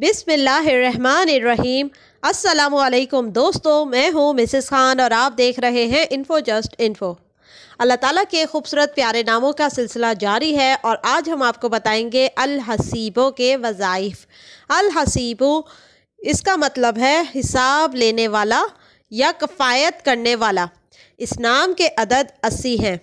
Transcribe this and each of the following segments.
बिसमीम असलकुम दोस्तों मैं हूँ मिसेस खान और आप देख रहे हैं इन्फो जस्ट इन्फो अल्लाह ताला के खूबसूरत प्यारे नामों का सिलसिला जारी है और आज हम आपको बताएंगे अल हसीबों के वज़ाइफ अल इसका मतलब है हिसाब लेने वाला या कफ़ायत करने वाला इस नाम के अदद अस्सी हैं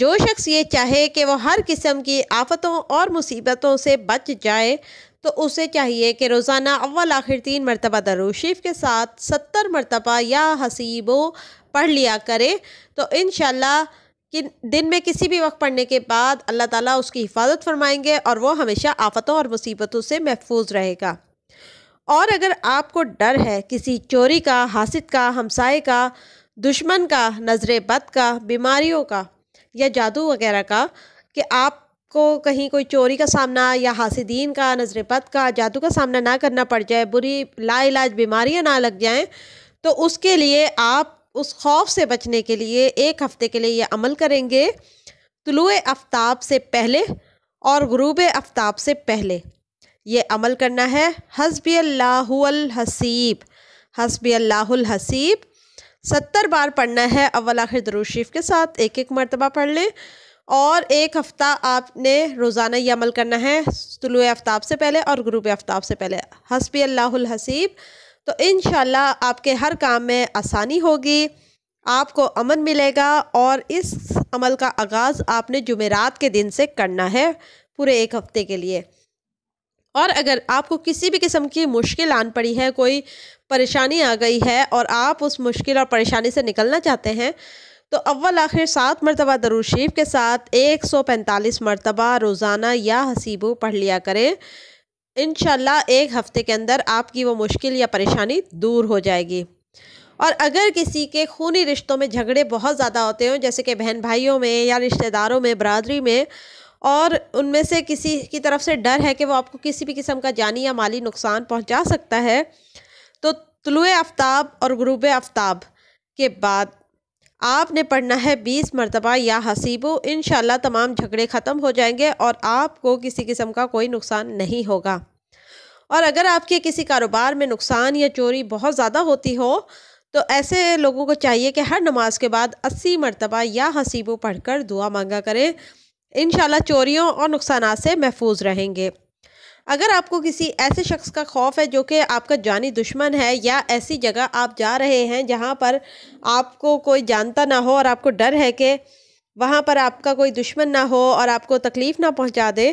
जो शख्स ये चाहे कि वह हर किस्म की आफतों और मुसीबतों से बच जाए तो उसे चाहिए कि रोज़ाना अव्वल आखिर तीन मरतबा दरूशीफ़ के साथ सत्तर मरतबा या हसीबो पढ़ लिया करे तो इन कि दिन में किसी भी वक्त पढ़ने के बाद अल्लाह ताला उसकी हिफाजत फरमाएंगे और वो हमेशा आफतों और मुसीबतों से महफूज रहेगा और अगर आपको डर है किसी चोरी का हासिद का हमसाए का दुश्मन का नज़र बद का बीमारियों का या जादू वगैरह का कि आप को कहीं कोई चोरी का सामना या हासिदीन का नजर नजरपत का जादू का सामना ना करना पड़ जाए बुरी लाइलाज बीमारियां ना लग जाएं तो उसके लिए आप उस खौफ से बचने के लिए एक हफ़्ते के लिए यह अमल करेंगे तलुए आफ्ताब से पहले और गुरूब आफ्ताब से पहले ये अमल करना है हसबी हसीब हसबी हसीब सत्तर बार पढ़ना है अव्वल आखिर दरुशरीफ़ के साथ एक एक मरतबा पढ़ लें और एक हफ़्ता आपने रोज़ाना ये अमल करना है तुलु आफ्ताब से पहले और ग्रूप आफ्ताब से पहले हसबी हसीब तो इन आपके हर काम में आसानी होगी आपको अमन मिलेगा और इस अमल का आगाज़ आपने जुमेरात के दिन से करना है पूरे एक हफ़्ते के लिए और अगर आपको किसी भी किस्म की मुश्किल आन पड़ी है कोई परेशानी आ गई है और आप उस मुश्किल और परेशानी से निकलना चाहते हैं तो अव्वल आखिर सात मरतबा दरूद शरीफ के साथ एक सौ पैंतालीस मरतबा रोज़ाना या हसीबू पढ़ लिया करें इन एक हफ़्ते के अंदर आपकी वो मुश्किल या परेशानी दूर हो जाएगी और अगर किसी के खूनी रिश्तों में झगड़े बहुत ज़्यादा होते हों जैसे कि बहन भाइयों में या रिश्तेदारों में बरदरी में और उनमें से किसी की तरफ से डर है कि वो आपको किसी भी किस्म का जानी या माली नुकसान पहुंचा सकता है तो तुलुए आफ्ताब और गुरूब आफ्ताब के बाद आपने पढ़ना है बीस मरतबा या हसीबो इन तमाम झगड़े ख़त्म हो जाएंगे और आपको किसी किस्म का कोई नुकसान नहीं होगा और अगर आपके किसी कारोबार में नुकसान या चोरी बहुत ज़्यादा होती हो तो ऐसे लोगों को चाहिए कि हर नमाज के बाद अस्सी मरतबा या हसीबो पढ़कर दुआ मांगा करें इन चोरियों और नुकसान से महफूज रहेंगे अगर आपको किसी ऐसे शख्स का खौफ है जो कि आपका जानी दुश्मन है या ऐसी जगह आप जा रहे हैं जहाँ पर आपको कोई जानता ना हो और आपको डर है कि वहाँ पर आपका कोई दुश्मन ना हो और आपको तकलीफ़ ना पहुँचा दे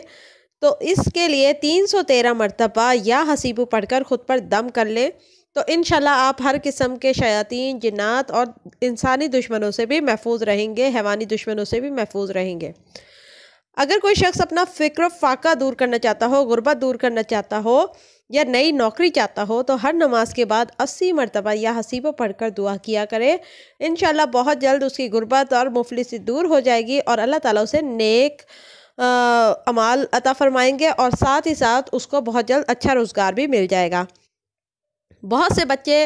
तो इसके लिए तीन सौ तेरह मरतबा या हसीबू पढ़कर ख़ुद पर दम कर लें तो इन आप हर किस्म के शयातीन जिन्नात और इंसानी दुश्मनों से भी महफूज रहेंगे हैवानी दुश्मनों से भी महफूज रहेंगे अगर कोई शख्स अपना फिक्र फाका दूर करना चाहता हो गुर्बत दूर करना चाहता हो या नई नौकरी चाहता हो तो हर नमाज के बाद अस्सी मरतबा या पढ़ पढ़कर दुआ किया करे इन बहुत जल्द उसकी गुर्बत और मुफलिसी दूर हो जाएगी और अल्लाह ताला उसे नेक आ, अमाल अता फरमाएंगे और साथ ही साथ उसको बहुत जल्द अच्छा रोज़गार भी मिल जाएगा बहुत से बच्चे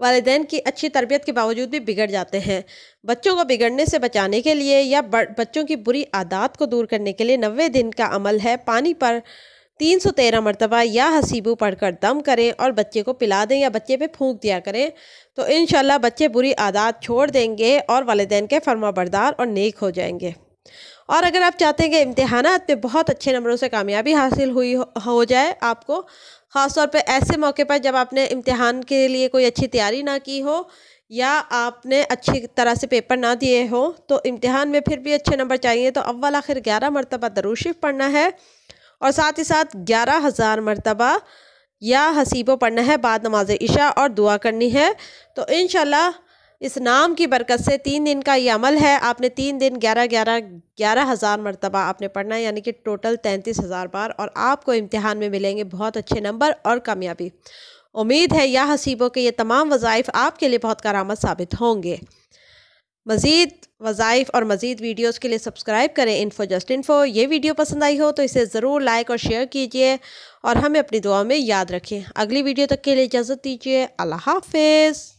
वालदे की अच्छी तरबियत के बावजूद भी बिगड़ जाते हैं बच्चों को बिगड़ने से बचाने के लिए या बच्चों की बुरी आदत को दूर करने के लिए नबे दिन का अमल है पानी पर तीन सौ तेरह मरतबा या हसीबू पढ़कर दम करें और बच्चे को पिला दें या बच्चे पे फूंक दिया करें तो इन बच्चे बुरी आदत छोड़ देंगे और वालदेन के फर्मा बरदार और नेक हो जाएंगे और अगर आप चाहते हैं कि इम्तहान में बहुत अच्छे नंबरों से कामयाबी हासिल हुई हो जाए आपको ख़ासतौर पर ऐसे मौके पर जब आपने इम्तहान के लिए कोई अच्छी तैयारी ना की हो या आपने अच्छी तरह से पेपर ना दिए हो तो इम्तहान में फिर भी अच्छे नंबर चाहिए तो अव्वल आखिर ग्यारह मरतबा दरूशिफ पढ़ना है और साथ ही साथ ग्यारह हज़ार मरतबा या हसीबों पढ़ना है बाद नमाज इशा और दुआ करनी है तो इन इस नाम की बरकत से तीन दिन का ये अमल है आपने तीन दिन ग्यारह ग्यारह ग्यारह हज़ार मरतबा आपने पढ़ना है यानी कि टोटल तैंतीस हज़ार बार और आपको इम्तहान में मिलेंगे बहुत अच्छे नंबर और कामयाबी उम्मीद है या हसीबों के ये तमाम वज़ाइफ आपके लिए बहुत कारामद साबित होंगे मज़ीद वज़ाइफ और मज़ीद वीडियोज़ के लिए सब्सक्राइब करें इन्फो जस्ट इन्फो ये वीडियो पसंद आई हो तो इसे ज़रूर लाइक और शेयर कीजिए और हमें अपनी दुआ में याद रखें अगली वीडियो तक के लिए इजाज़त दीजिए अल्लाह हाफिज़